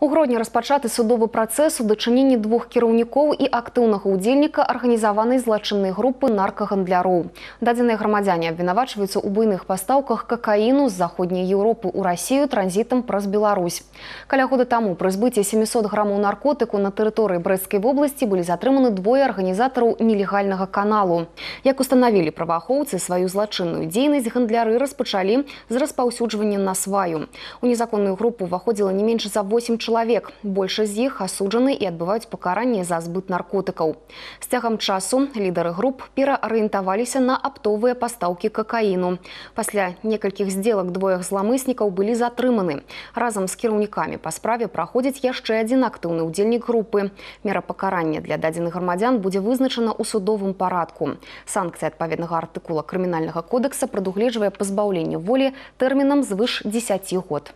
У грудні распачаты судовы працэс у дачыненні двух кіраўнікоў і активного ўдзельніка арганізаванай злачыннай групы наркагандляроў. Дадзеныя грамадзяне абвінавачваюцца ў буйных поставках какаіну з заходняй Еўропы у рассію транзитом праз Беларусь. Каля года таму пры збыце 700 грамаў наркотыку на тэрыторыі брэсцкай вобласці былі затрыманы двое арганізатараў нелегального каналу. Як установили праваахоўцы свою злачынную дзейнасць гандляры распачалі з распаўсюджвання на сваю. У незаконную групу ўваходзіла не менш за 8 чалавек Человек, больше з іх асуджаны і адбываюць пакаранне за сбыт наркотиков. С цягам часу лидеры групп пераарыентаваліся на оптовые поставки какаіну. После нескольких сделок двоях зламыснікаў были затрыманы. разом с кіраўнікамі По справе праходзіць яшчэ адзін актыўны ўдзельнік группы. Мера покарания для дадзеных грамадзян будзе вызначана ў судовым парадку. Санкцыя адпаведнага артикула Криминального кодекса прадугледжвае пазбаўленне воли термином свыше 10 год.